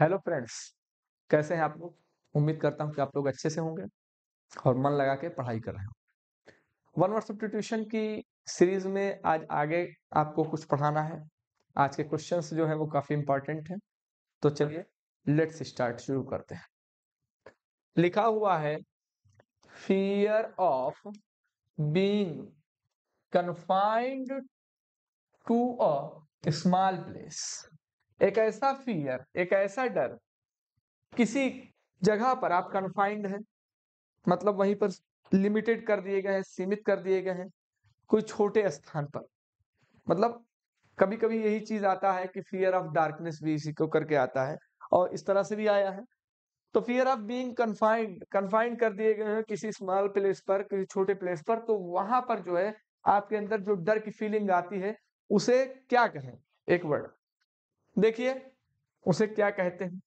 hello friends कैसे हैं आप लोग उम्मीद करता हूं कि आप लोग अच्छे से होंगे और मन लगा के पढ़ाई कर रहे हो वन वर्ड सब्सटीट्यूशन की सीरीज में आज आगे आपको कुछ पढ़ाना है आज के क्वेश्चंस जो है वो काफी इंपॉर्टेंट है तो चलिए लेट्स स्टार्ट शुरू करते हैं लिखा हुआ है fear of being confined to a small place एक ऐसा फियर एक ऐसा डर किसी जगह पर आप कन्फाइंड है मतलब वहीं पर लिमिटेड कर दिए गए हैं सीमित कर दिए गए हैं कोई छोटे स्थान पर मतलब कभी कभी यही चीज आता है कि फियर ऑफ डार्कनेस भी इसी को करके आता है और इस तरह से भी आया है तो fear of being confined confined कर दिए गए हैं किसी स्मॉल प्लेस पर किसी छोटे प्लेस पर तो वहां पर जो है आपके अंदर जो डर की फीलिंग आती है उसे क्या कहें एक वर्ड देखिए उसे क्या कहते हैं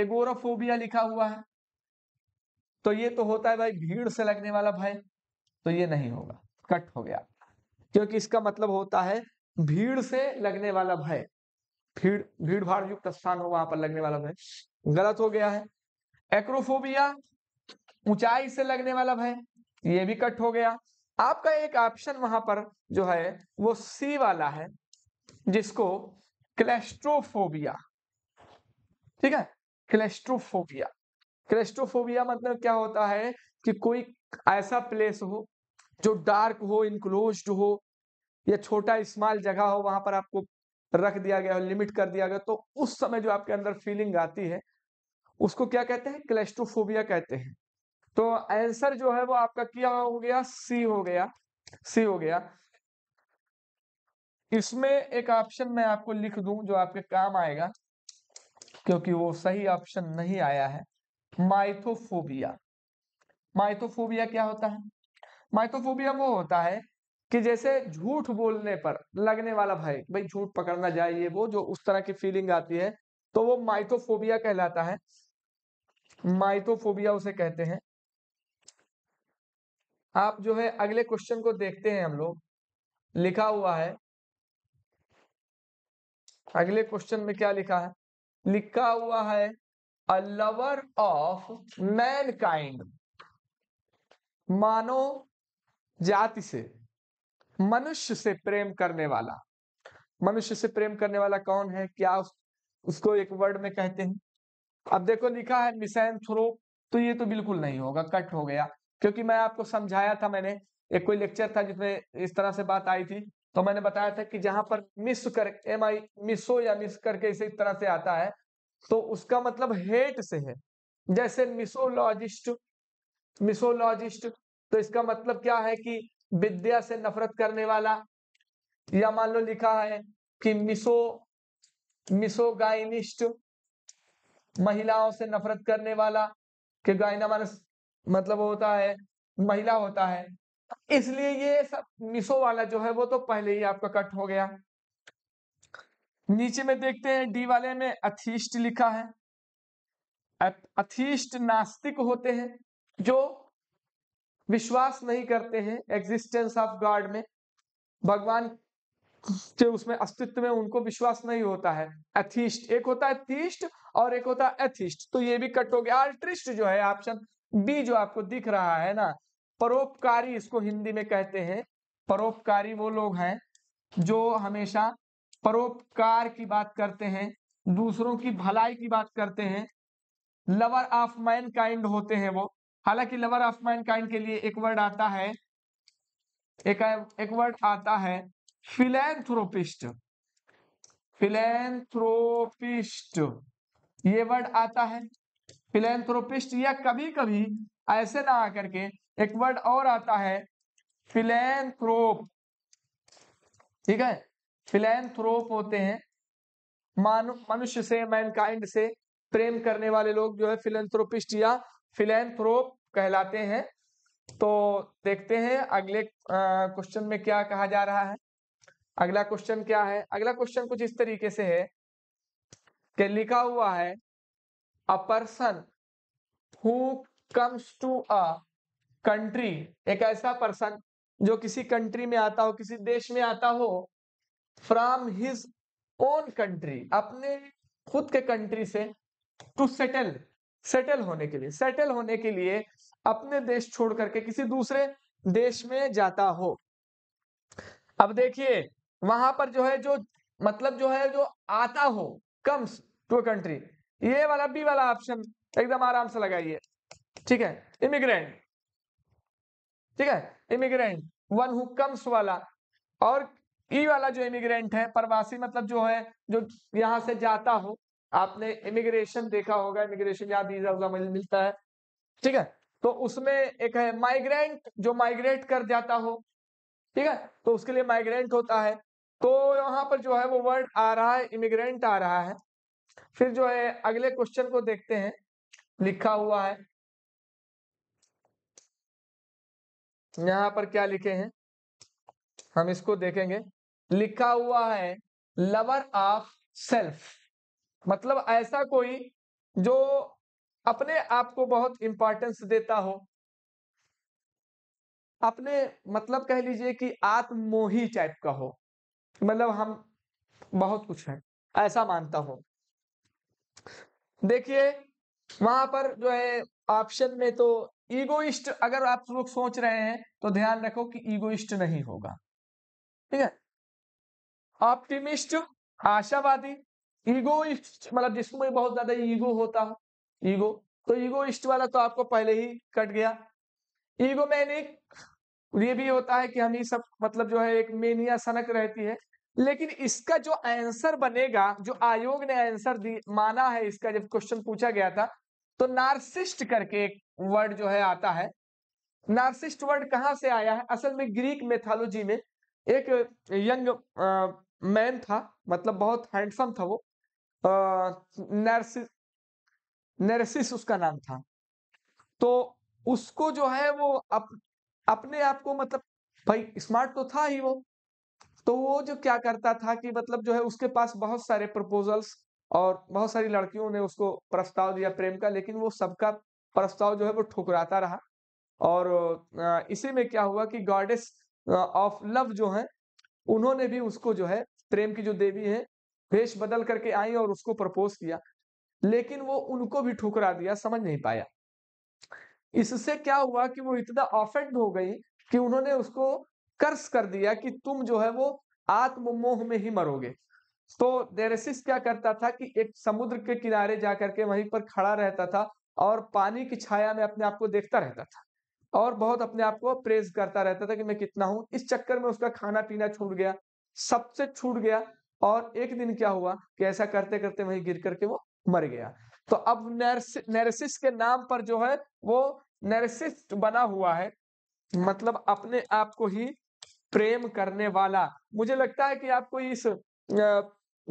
एगोराफोबिया लिखा हुआ है तो ये तो होता है भाई भीड़ से लगने वाला भय तो ये नहीं होगा कट हो गया क्योंकि इसका मतलब होता है भीड़ से लगने वाला भय भीड़ भीड़ भाड़ युक्त स्थान हो वहां पर लगने वाला भय गलत हो गया है एक्रोफोबिया ऊंचाई से लगने वाला भय ये भी कट हो गया आपका एक ऑप्शन वहां पर जो है वो सी वाला है जिसको क्लेस्ट्रोफोबिया ठीक है क्लेस्ट्रोफोबिया क्लेस्ट्रोफोबिया मतलब क्या होता है कि कोई ऐसा प्लेस हो जो डार्क हो इनक्लोज हो या छोटा स्मॉल जगह हो वहां पर आपको रख दिया गया हो लिमिट कर दिया गया तो उस समय जो आपके अंदर फीलिंग आती है उसको क्या कहते हैं क्लेस्ट्रोफोबिया कहते हैं तो आंसर जो है वो आपका क्या हो गया सी हो गया सी हो गया इसमें एक ऑप्शन मैं आपको लिख दूं जो आपके काम आएगा क्योंकि वो सही ऑप्शन नहीं आया है माइथोफोबिया माइथोफोबिया क्या होता है माइथोफोबिया वो होता है कि जैसे झूठ बोलने पर लगने वाला भय भाई झूठ पकड़ना चाहिए वो जो उस तरह की फीलिंग आती है तो वो माइथोफोबिया कहलाता है माइथोफोबिया उसे कहते हैं आप जो है अगले क्वेश्चन को देखते हैं हम लोग लिखा हुआ है अगले क्वेश्चन में क्या लिखा है लिखा हुआ है अ लवर ऑफ मैनकाइंड मानो जाति से मनुष्य से प्रेम करने वाला मनुष्य से प्रेम करने वाला कौन है क्या उस, उसको एक वर्ड में कहते हैं अब देखो लिखा है मिसाइन थ्रो तो ये तो बिल्कुल नहीं होगा कट हो गया क्योंकि मैं आपको समझाया था मैंने एक कोई लेक्चर था जिसमें इस तरह से बात आई थी तो मैंने बताया था कि जहां पर मिस कर एम आई मिसो या मिस करके इसी तरह से आता है तो उसका मतलब हेट से है जैसे मिसोलॉजिस्ट मिसोलॉजिस्ट तो इसका मतलब क्या है कि विद्या से नफरत करने वाला या मान लो लिखा है कि मिसो मिसोगाइनिस्ट महिलाओं से नफरत करने वाला कि गायना मानस मतलब होता है महिला होता है इसलिए ये सब मिसो वाला जो है वो तो पहले ही आपका कट हो गया नीचे में देखते हैं डी वाले में अथीस्ट लिखा है अथीस्ट नास्तिक होते हैं जो विश्वास नहीं करते हैं एग्जिस्टेंस ऑफ गॉड में भगवान के उसमें अस्तित्व में उनको विश्वास नहीं होता है एथीस्ट एक होता है थीस्ट और एक होता है एथिस्ट तो ये भी कट हो गया अल्ट्रिस्ट जो है ऑप्शन बी जो आपको दिख रहा है ना परोपकारी इसको हिंदी में कहते हैं परोपकारी वो लोग हैं जो हमेशा परोपकार की बात करते हैं दूसरों की भलाई की बात करते हैं लवर ऑफ मैन काइंड होते हैं वो हालांकि लवर ऑफ मैन काइंड के लिए एक वर्ड आता है एक एक वर्ड आता है फिलेंथ्रोपिस्ट फिलेंथ्रोपिस्ट ये वर्ड आता है फिलेंथ्रोपिस्ट या कभी कभी ऐसे ना आकर के एक वर्ड और आता है फिलेंथ्रोप ठीक है फिलेंथ्रोप होते हैं मानु मनुष्य से मैनकाइंड से प्रेम करने वाले लोग जो है फिलेंथ्रोपिस्ट या फिलेंथ्रोप कहलाते हैं तो देखते हैं अगले क्वेश्चन में क्या कहा जा रहा है अगला क्वेश्चन क्या है अगला क्वेश्चन कुछ इस तरीके से है कि लिखा हुआ है a person who comes to a country एक ऐसा पर्सन जो किसी कंट्री में आता हो किसी देश में आता हो फ्रॉम हिज ओन कंट्री अपने खुद के कंट्री से टू सेटल सेटल होने के लिए सेटल होने के लिए अपने देश छोड़ करके किसी दूसरे देश में जाता हो अब देखिए वहां पर जो है जो मतलब जो है जो आता हो कम्स टू कंट्री ये वाला बी वाला ऑप्शन एकदम आराम से लगाइए ठीक है इमिग्रेंट ठीक है इमिग्रेंट वन हु कम्स वाला और ई e वाला जो इमिग्रेंट है प्रवासी मतलब जो है जो यहां से जाता हो आपने इमिग्रेशन देखा होगा इमिग्रेशन या वीजा मिलता है ठीक है तो उसमें एक है माइग्रेंट जो माइग्रेट कर जाता हो ठीक है तो उसके लिए माइग्रेंट होता है तो यहां पर जो है वो वर्ड आ रहा है इमिग्रेंट आ रहा है फिर जो है अगले क्वेश्चन को देखते हैं लिखा हुआ है यहां पर क्या लिखे हैं हम इसको देखेंगे लिखा हुआ है लवर ऑफ सेल्फ मतलब ऐसा कोई जो अपने आप को बहुत इंपॉर्टेंस देता हो अपने मतलब कह लीजिए कि आत्मोही टाइप का हो मतलब हम बहुत कुछ है ऐसा मानता हूं देखिए वहां पर जो है ऑप्शन में तो ईगोइस्ट अगर आप लोग सोच रहे हैं तो ध्यान रखो कि ईगोइस्ट नहीं होगा ठीक है ऑप्टिमिस्ट आशावादी ईगोइस्ट मतलब जिसमें बहुत ज्यादा ईगो होता हो ईगो तो ईगोइस्ट वाला तो आपको पहले ही कट गया ईगो मैनिक ये भी होता है कि हम ये सब मतलब जो है एक मेनिया सनक रहती है लेकिन इसका जो आंसर बनेगा जो आयोग ने आंसर दी माना है इसका जब क्वेश्चन पूछा गया था तो नार्सिस्ट करके एक वर्ड जो है आता है नार्सिस्ट वर्ड कहाँ से आया है असल में ग्रीक मेथोलॉजी में एक यंग मैन था मतलब बहुत हैंडसम था वो नर्सिस नर्सिस उसका नाम था तो उसको जो है वो अप, अपने आप को मतलब भाई स्मार्ट तो था ही वो तो वो जो क्या करता था कि मतलब जो है उसके पास बहुत सारे प्रपोजल्स और बहुत सारी लड़कियों ने उसको प्रस्ताव दिया प्रेम का लेकिन वो सबका प्रस्ताव जो है वो ठुकराता रहा और इसी में क्या हुआ कि गॉडेस ऑफ लव जो है उन्होंने भी उसको जो है प्रेम की जो देवी है भेष बदल करके आई और उसको प्रपोज किया लेकिन वो उनको भी ठुकरा दिया समझ नहीं पाया इससे क्या हुआ कि वो इतना ऑफेंड हो गई कि उन्होंने उसको कर्स कर दिया कि तुम जो है वो आत्ममोह में ही मरोगे तो डेरेसिस क्या करता था कि एक समुद्र के किनारे जाकर के वहीं पर खड़ा रहता था और पानी की छाया में अपने आप को देखता रहता था और बहुत अपने आप को प्रेज करता रहता था कि मैं कितना हूं इस चक्कर में उसका खाना पीना छूट गया सबसे छूट गया और एक दिन क्या हुआ कि ऐसा करते करते वहीं गिर करके वो मर गया तो अब नैरसिस के नाम पर जो है वो नैरसिस्ट बना हुआ है मतलब अपने आप को ही प्रेम करने वाला मुझे लगता है कि आपको इस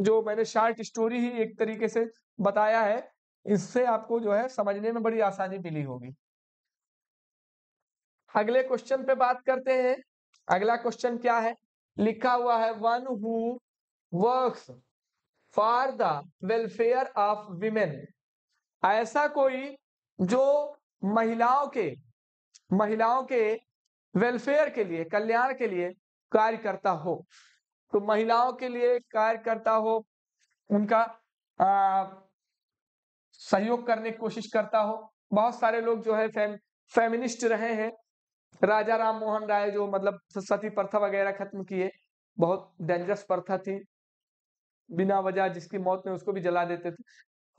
जो मैंने शार्ट स्टोरी ही एक तरीके से बताया है इससे आपको जो है समझने में बड़ी आसानी मिली होगी अगले क्वेश्चन पे बात करते हैं अगला क्वेश्चन क्या है लिखा हुआ है one who works for the welfare of women ऐसा कोई जो महिलाओं के महिलाओं के वेलफेयर के लिए कल्याण के लिए कार्य करता हो तो महिलाओं के लिए कार्य करता हो उनका सहयोग करने की कोशिश करता हो बहुत सारे लोग जो है फेम, फेमिनिस्ट रहे हैं राजा राम मोहन राय जो मतलब सती प्रथा वगैरह खत्म किए बहुत डेंजरस प्रथा थी बिना वजह जिसकी मौत में उसको भी जला देते थे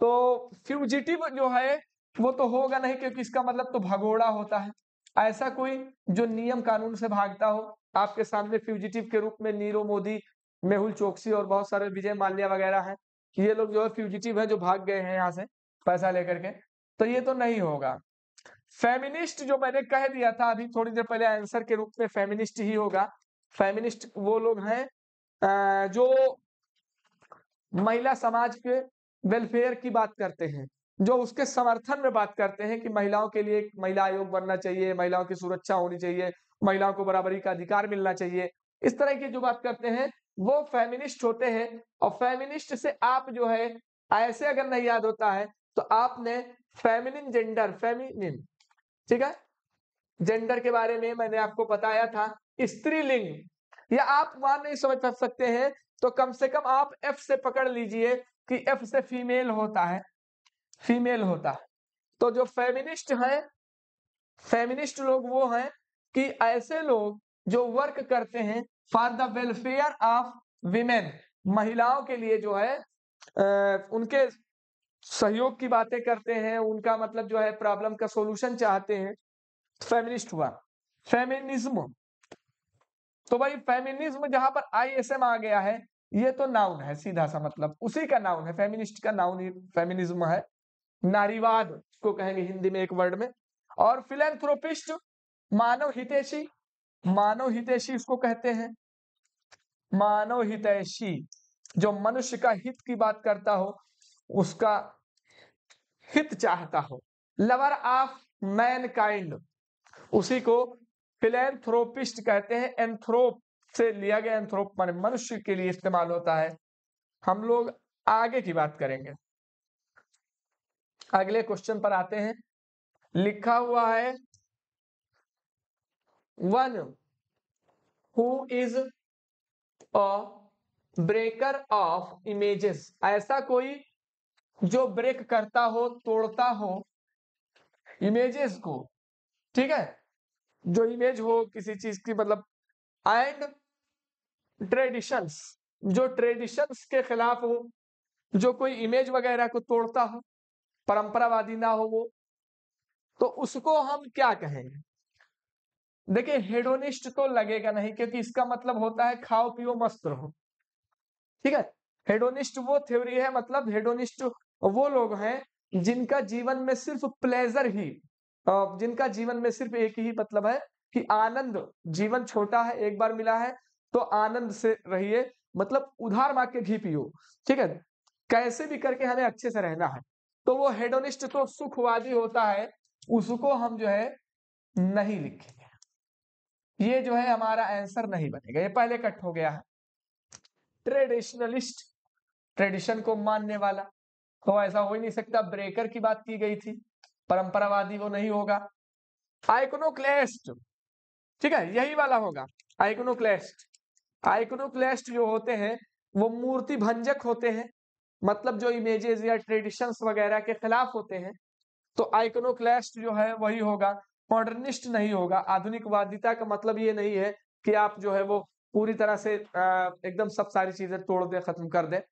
तो फ्यूजिटिव जो है वो तो होगा नहीं क्योंकि इसका मतलब तो भगोड़ा होता है ऐसा कोई जो नियम कानून से भागता हो आपके सामने फ्यूजिटिव के रूप में नीरव मोदी मेहुल चौकसी और बहुत सारे विजय माल्या वगैरह हैं ये लोग जो है फ्यूजिटिव है जो भाग गए हैं यहाँ से पैसा लेकर के तो ये तो नहीं होगा फेमिनिस्ट जो मैंने कह दिया था अभी थोड़ी देर पहले आंसर के रूप में फेमिनिस्ट ही होगा फेमिनिस्ट वो लोग हैं जो महिला समाज के वेलफेयर की बात करते हैं जो उसके समर्थन में बात करते हैं कि महिलाओं के लिए एक महिला आयोग बनना चाहिए महिलाओं की सुरक्षा होनी चाहिए महिलाओं को बराबरी का अधिकार मिलना चाहिए इस तरह की जो बात करते हैं वो फेमिनिस्ट होते हैं और फेमिनिस्ट से आप जो है ऐसे अगर नहीं याद होता है तो आपने फेमिनिन जेंडर फेमिनिन ठीक है जेंडर के बारे में मैंने आपको बताया था स्त्रीलिंग या आप वहां नहीं समझ सकते हैं तो कम से कम आप एफ से पकड़ लीजिए कि एफ से फीमेल होता है फीमेल होता है तो जो फेमिनिस्ट हैं फेमिनिस्ट लोग वो हैं कि ऐसे लोग जो वर्क करते हैं for the welfare of women महिलाओं के लिए जो है आ, उनके सहयोग की बातें करते हैं उनका मतलब जो है प्रॉब्लम का सोल्यूशन चाहते हैं फेमिनिस्ट हुआ फेमिनिज्म तो भाई फेमिनिज्म जहां पर आई एस एम आ गया है ये तो नाउन है सीधा सा मतलब उसी का नाउन है फेमिनिस्ट का नाउन ही फेमिनिज्म है नारीवाद को कहेंगे हिंदी में एक वर्ड में और फिलेंथ्रोपिस्ट मानव हितैषी मानव हितैषी उसको कहते हैं मानव हितैषी जो मनुष्य का हित की बात करता हो उसका हित चाहता हो लवर ऑफ मैनकाइंड उसी को फिलेंथ्रोपिस्ट कहते हैं एंथ्रोप से लिया गया एंथ्रोप माने मनुष्य के लिए इस्तेमाल होता है हम लोग आगे की बात करेंगे अगले क्वेश्चन पर आते हैं लिखा हुआ है one who is a breaker of images ऐसा कोई जो ब्रेक करता हो तोड़ता हो इमेजेस को ठीक है जो इमेज हो किसी चीज की मतलब एंड ट्रेडिशंस जो ट्रेडिशंस के खिलाफ हो जो कोई इमेज वगैरह को तोड़ता हो परंपरावादी ना हो वो तो उसको हम क्या कहेंगे देखिए हेडोनिस्ट तो लगेगा नहीं क्योंकि इसका मतलब होता है खाओ पियो मस्त रहो ठीक है हेडोनिस्ट वो थ्योरी है मतलब हेडोनिस्ट वो लोग हैं जिनका जीवन में सिर्फ प्लेजर ही जिनका जीवन में सिर्फ एक ही मतलब है कि आनंद जीवन छोटा है एक बार मिला है तो आनंद से रहिए मतलब उधार मांग के घी पियो ठीक है कैसे भी करके हमें अच्छे से रहना है तो वो हेडोनिस्ट तो सुखवादी होता है उसको हम जो है नहीं लिखेंगे ये जो है हमारा आंसर नहीं बनेगा ये पहले कट हो गया है ट्रेडिशनलिस्ट ट्रेडिशन को मानने वाला तो ऐसा हो ही नहीं सकता ब्रेकर की बात की गई थी परंपरावादी वो नहीं होगा आइकोनोक्लेस्ट ठीक है यही वाला होगा आइकोनोक्लेस्ट आइकोनोक्लेस्ट जो होते हैं वो मूर्ति भंजक होते हैं मतलब जो इमेजेस या ट्रेडिशंस वगैरह के खिलाफ होते हैं तो आइकोनोक्लेस्ट जो है वही होगा मॉडर्निस्ट नहीं होगा आधुनिकवादिता का मतलब ये नहीं है कि आप जो है वो पूरी तरह से एकदम सब सारी चीजें तोड़ दे खत्म कर दे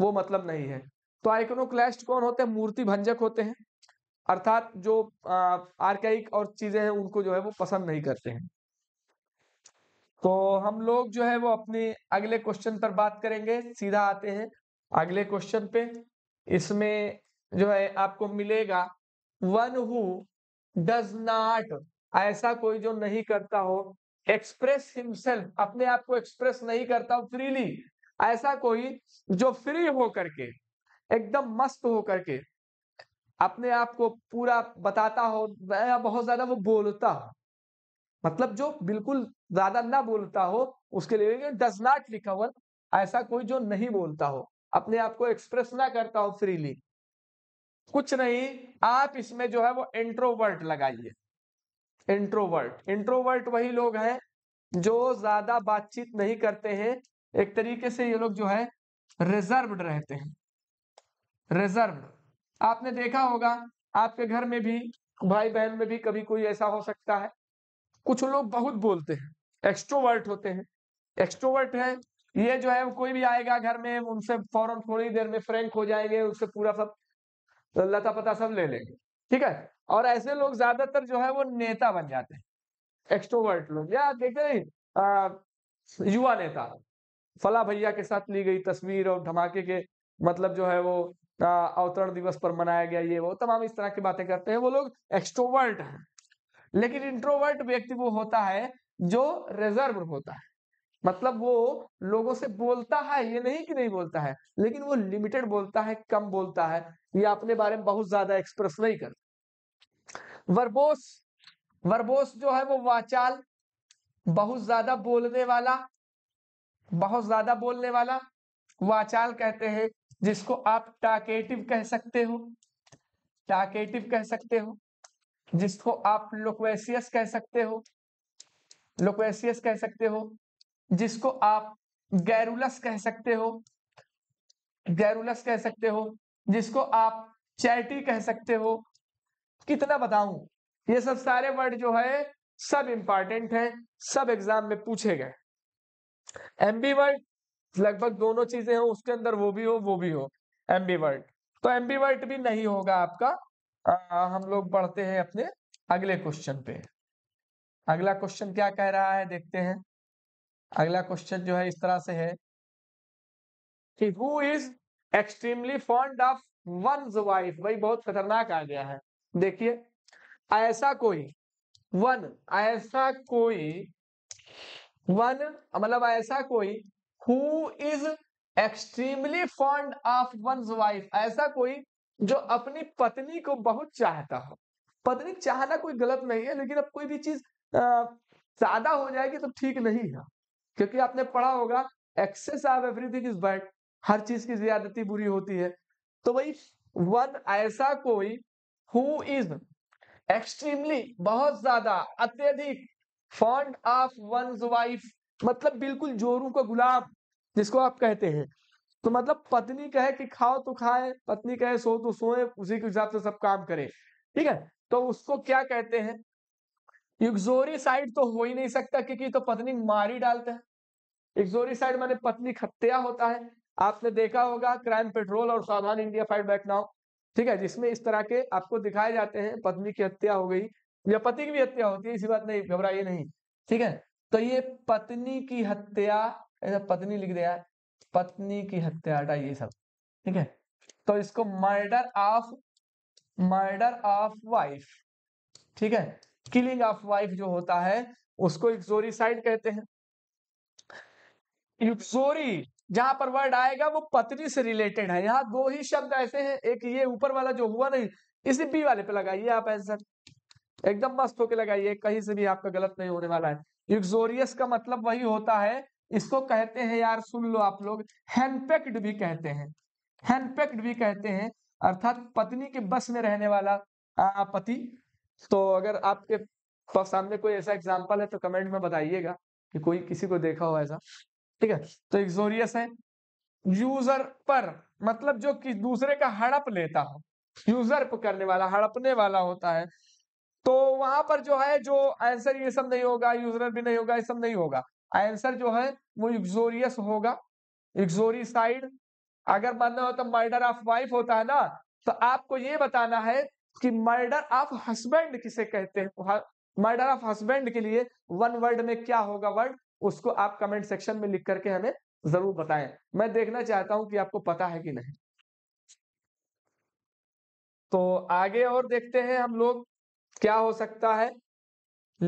वो मतलब नहीं है तो आइकोनोक्लैस्ट कौन होते हैं मूर्ति भंजक होते हैं अर्थात जो आर्काइक और चीजें हैं उनको जो है वो पसंद नहीं करते हैं तो हम लोग जो है वो अपने अगले क्वेश्चन पर बात करेंगे सीधा आते हैं अगले क्वेश्चन पे इसमें जो है आपको मिलेगा वन हु डज नॉट ऐसा कोई जो नहीं करता हो एक्सप्रेस हिमसेल्फ अपने आप को एक्सप्रेस नहीं करता हो फ्रीली ऐसा कोई जो फ्री हो करके एकदम मस्त हो करके अपने आप को पूरा बताता हो या बहुत ज्यादा वो बोलता हो मतलब जो बिल्कुल ज्यादा ना बोलता हो उसके लिए डज नॉट रिकवर ऐसा कोई जो नहीं बोलता हो अपने आप को एक्सप्रेस ना करता हो फ्रीली कुछ नहीं आप इसमें जो है वो इंट्रोवर्ट लगाइए इंट्रोवर्ट इंट्रोवर्ट वही लोग हैं जो ज्यादा बातचीत नहीं करते हैं एक तरीके से ये लोग जो है रिजर्व रहते हैं रिजर्व आपने देखा होगा आपके घर में भी भाई बहन में भी कभी कोई ऐसा हो सकता है कुछ लोग बहुत बोलते हैं एक्सट्रोवर्ट होते हैं एक्सट्रोवर्ट है ये जो है कोई भी आएगा घर में उनसे फौरन थोड़ी देर में फ्रेंक हो जाएंगे उससे पूरा सब लता पता सब ले लेंगे ठीक है और ऐसे लोग ज्यादातर जो है वो नेता बन जाते हैं एक्सट्रोवर्ट लोग या देखते नहीं युवा नेता फला भैया के साथ ली गई तस्वीर और धमाके के मतलब जो है वो अवतरण दिवस पर मनाया गया ये वो तमाम इस तरह की बातें करते हैं वो लोग एक्सट्रोवर्ट हैं लेकिन इंट्रोवर्ट व्यक्ति वो होता है जो रिजर्व होता है मतलब वो लोगों से बोलता है ये नहीं कि नहीं बोलता है लेकिन वो लिमिटेड बोलता है कम बोलता है ये अपने बारे में बहुत ज्यादा एक्सप्रेस नहीं करता वर्बोस वर्बोस जो है वो वाचाल बहुत ज्यादा बोलने वाला बहुत ज्यादा बोलने वाला वाचाल कहते हैं जिसको आप टाकेटिव कह सकते हो टाकेटिव कह सकते हो जिसको आप लोकवेसियस कह सकते हो लोकवेसियस कह सकते हो जिसको आप गैरुलस कह सकते हो गैरुलस कह सकते हो जिसको आप चैटी कह सकते हो कितना बताऊं ये सब सारे वर्ड जो है सब इंपॉर्टेंट हैं सब एग्जाम में पूछे गए एमबी वर्ड लगभग दोनों चीजें हो उसके अंदर वो भी हो वो भी हो एम्बीवर्ट तो एम्बीवर्ट भी नहीं होगा आपका आ, हम लोग बढ़ते हैं अपने अगले क्वेश्चन पे अगला क्वेश्चन क्या कह रहा है देखते हैं अगला क्वेश्चन जो है इस तरह से है कि who is extremely fond of one wife भाई बहुत खतरनाक आ गया है देखिए ऐसा कोई वन ऐसा कोई वन मतलब ऐसा कोई who is extremely fond of one wife ऐसा कोई जो अपनी पत्नी को बहुत चाहता हो पत्नी चाहना कोई गलत नहीं है लेकिन अब कोई भी चीज ज्यादा हो जाएगी तो ठीक नहीं है क्योंकि आपने पढ़ा होगा excess of everything is bad हर चीज की ज्यादती बुरी होती है तो वही वन ऐसा कोई हु इज एक्सट्रीमली बहुत ज्यादा अत्यधिक फॉन्ड ऑफ वन वाइफ मतलब बिल्कुल जोरू का गुलाब जिसको आप कहते हैं तो मतलब पत्नी कहे कि खाओ तो खाए पत्नी कहे सो तो सोए उसी के हिसाब से सब काम करे ठीक है तो उसको क्या कहते हैं युगजोरी साइड तो हो ही नहीं सकता क्योंकि तो पत्नी मारी डालता है युगजोरी साइड मैंने पत्नी खत्या होता है आपने देखा होगा क्राइम पेट्रोल और सावधान इंडिया फाइट बैक नाउ ठीक है जिसमें इस तरह के आपको दिखाए जाते हैं पत्नी की हत्या हो गई या पति की भी हत्या होती है इसी बात नहीं घबराइए नहीं ठीक है तो ये पत्नी की हत्या ऐसा पत्नी लिख दिया पत्नी की हत्या हटा ये सब ठीक है तो इसको murder of murder of wife ठीक है किलिंग ऑफ वाइफ जो होता है उसको साइड कहते हैं जहां पर वर्ड आएगा वो पत्नी से रिलेटेड है यहाँ दो ही शब्द ऐसे हैं एक ये ऊपर वाला जो हुआ नहीं इसी बी वाले पे लगाइए आप एंसर एकदम मस्त होके लगाइए कहीं से भी आपका गलत नहीं होने वाला है इग्जोरियस का मतलब वही होता है इसको कहते हैं यार सुन लो आप लोग हैंडपेक्ड भी कहते हैं हैंडपेक्ड भी कहते हैं अर्थात पत्नी के बस में रहने वाला पति तो अगर आपके तो सामने कोई ऐसा एग्जाम्पल है तो कमेंट में बताइएगा कि कोई किसी को देखा हो ऐसा ठीक है तो इग्जोरियस है यूजर पर मतलब जो कि दूसरे का हड़प लेता हो यूजर करने वाला हड़पने वाला होता है तो वहां पर जो है जो आंसर ये सब नहीं होगा यूजर भी नहीं होगा ये सब नहीं होगा आंसर जो है वो इक्सोरियस होगा इक्सोरिसाइड अगर मानना हो तो मर्डर ऑफ वाइफ होता है ना तो आपको ये बताना है कि मर्डर ऑफ हस्बैंड किसे कहते हैं मर्डर ऑफ हस्बैंड के लिए वन वर्ड में क्या होगा वर्ड उसको आप कमेंट सेक्शन में लिख करके हमें जरूर बताएं मैं देखना चाहता हूं कि आपको पता है कि नहीं तो आगे और देखते हैं हम लोग क्या हो सकता है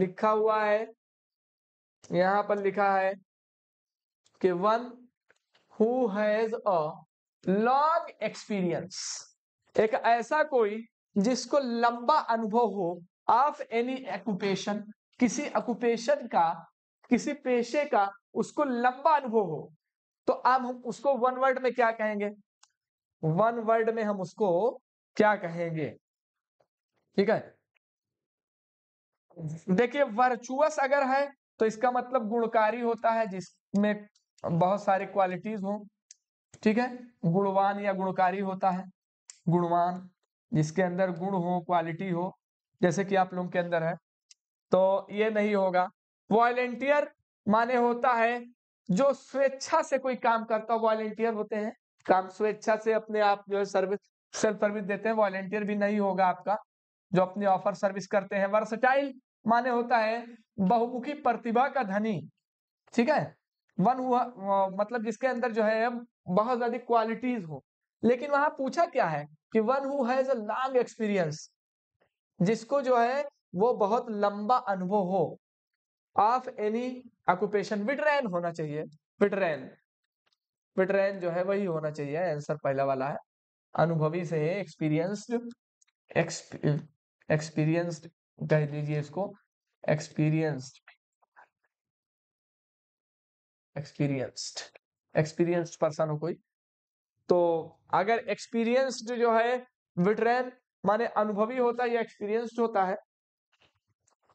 लिखा हुआ है यहां पर लिखा है कि one who has a long experience एक ऐसा कोई जिसको लंबा अनुभव हो ऑफ एनी ऑक्यूपेशन किसी ऑक्यूपेशन का किसी पेशे का उसको लंबा अनुभव हो तो अब हम उसको वन वर्ड में क्या कहेंगे वन वर्ड में हम उसको क्या कहेंगे ठीक है देखिए वर्चुअस अगर है तो इसका मतलब गुणकारी होता है जिसमें बहुत सारी क्वालिटीज हो ठीक है गुणवान या गुणकारी होता है गुणवान जिसके अंदर गुण हो क्वालिटी हो जैसे कि आप लोगों के अंदर है तो ये नहीं होगा वॉलेंटियर माने होता है जो स्वेच्छा से कोई काम करता हो वॉलेंटियर होते हैं काम स्वेच्छा से अपने आप जो है सर्विस सेल्फ सर्विस देते हैं वॉलेंटियर भी नहीं होगा आपका जो अपने ऑफर सर्विस करते हैं वर्सटाइल माने होता है बहुमुखी प्रतिभा का धनी ठीक है वन हुआ मतलब जिसके अंदर जो है बहुत ज्यादा क्वालिटीज हो लेकिन वहां पूछा क्या है कि one who has a long experience जिसको जो है वो बहुत लंबा अनुभव हो ऑफ एनी ऑक्यूपेशन विटरेन होना चाहिए विटरेन विटरेन जो है वही होना चाहिए आंसर पहला वाला है अनुभवी से एक्सपीरियंस्ड एक्सपीरियंस्ड कह लीजिए इसको एक्सपीरियंस्ड एक्सपीरियंस्ड एक्सपीरियंस्ड पर्सन हो कोई तो अगर एक्सपीरियंस्ड जो है विटरेन माने अनुभवी होता है या एक्सपीरियंस्ड होता है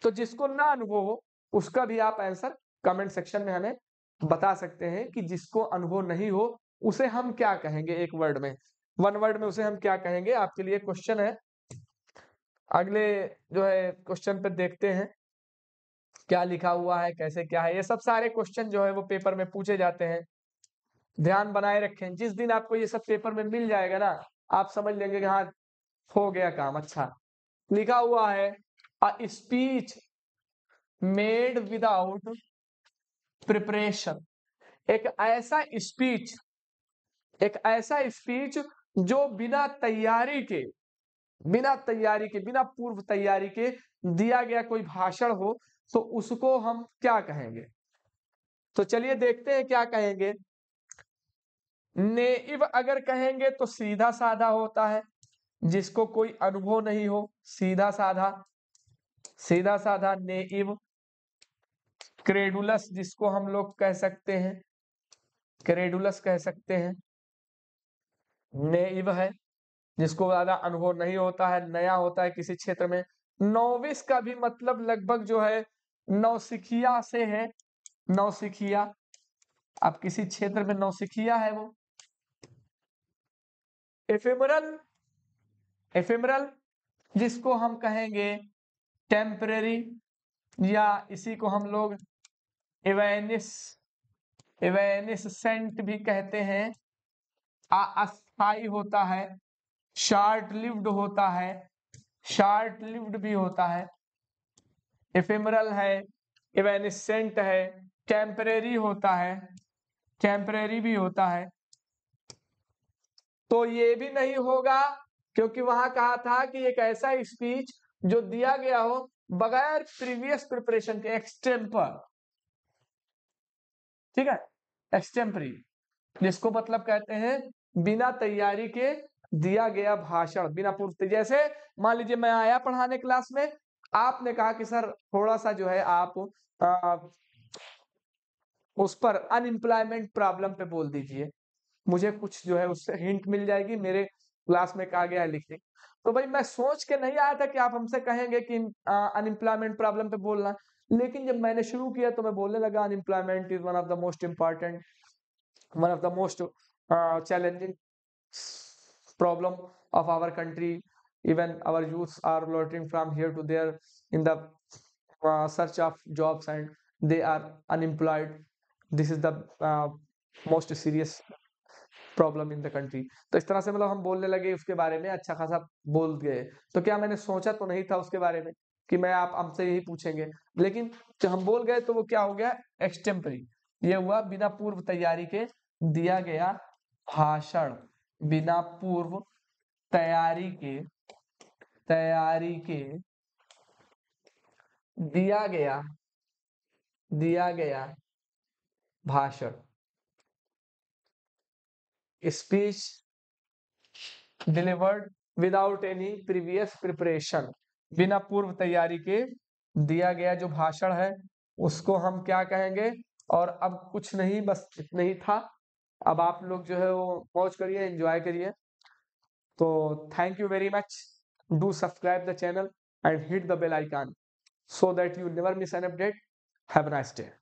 तो जिसको ना अनुभव हो उसका भी आप आंसर कमेंट सेक्शन में हमें बता सकते हैं कि जिसको अनुभव नहीं हो उसे हम क्या कहेंगे एक वर्ड में वन वर्ड में उसे हम क्या कहेंगे आपके लिए क्वेश्चन है अगले जो है क्वेश्चन पे देखते हैं क्या लिखा हुआ है कैसे क्या है ये सब सारे क्वेश्चन जो है वो पेपर में पूछे जाते हैं ध्यान बनाए रखें जिस दिन आपको ये सब पेपर में मिल जाएगा ना आप समझ लेंगे कि हाँ हो गया काम अच्छा लिखा हुआ है a speech made without preparation एक ऐसा स्पीच एक ऐसा स्पीच जो बिना तैयारी के बिना तैयारी के बिना पूर्व तैयारी के दिया गया कोई भाषण हो तो उसको हम क्या कहेंगे तो चलिए देखते हैं क्या कहेंगे नेइव अगर कहेंगे तो सीधा साधा होता है जिसको कोई अनुभव नहीं हो सीधा साधा सीधा साधा नेइव क्रेडुलस जिसको हम लोग कह सकते हैं क्रेडुलस कह सकते हैं नेइव है जिसको ज्यादा अनुभव नहीं होता है नया होता है किसी क्षेत्र में नौविस का भी मतलब लगभग जो है नौसिखिया से है नौसिखिया अब किसी क्षेत्र में नौसिखिया है वो एफेमरल एफेमरल जिसको हम कहेंगे टेम्परेरी या इसी को हम लोग एवेनिस एवेनिस सेंट भी कहते हैं अस्थाई होता है शार्ट लिव्ड होता है शार्ट लिव्ड भी होता है इफेमरल है इवेनिसेंट है टेम्परेरी होता है टेम्परेरी भी होता है तो ये भी नहीं होगा क्योंकि वहां कहा था कि एक ऐसा स्पीच जो दिया गया हो बगैर प्रीवियस प्रिपरेशन के एक्सटेम्पर ठीक है एक्सटेम्परी जिसको मतलब कहते हैं बिना तैयारी के दिया गया भाषण बिना पूर्ति जैसे मान लीजिए मैं आया पढ़ाने क्लास में आपने कहा कि सर थोड़ा सा जो है आप आ, उस पर अनएम्प्लॉयमेंट प्रॉब्लम पे बोल दीजिए मुझे कुछ जो है उससे हिंट मिल जाएगी मेरे क्लास में कहा गया है लिखने तो भाई मैं सोच के नहीं आया था कि आप हमसे कहेंगे कि अनएम्प्लॉयमेंट प्रॉब्लम पे बोलना लेकिन जब मैंने शुरू किया तो मैं बोलने लगा unemployment is one of the most important one of the most challenging problem of our country even our youths are loitering from here to there in the uh, search of jobs and they are unemployed this is the uh, most serious problem in the country तो इस तरह से मतलब हम बोलने लगे उसके बारे में अच्छा खासा बोल गए तो क्या मैंने सोचा तो नहीं था उसके बारे में कि मैं आप हमसे यही पूछेंगे लेकिन जो हम बोल गए तो वो क्या हो गया एक्सटेम्परी ये हुआ बिना पूर्व तैयारी के दिया गया भाषण बिना पूर्व तैयारी के तैयारी के दिया गया दिया गया भाषण speech delivered without any previous preparation बिना पूर्व तैयारी के दिया गया जो भाषण है उसको हम क्या कहेंगे और अब कुछ नहीं बस इतना ही था अब आप लोग जो है वो वॉच करिए एंजॉय करिए तो thank you very much do subscribe the channel and hit the bell icon so that you never miss an update have nice day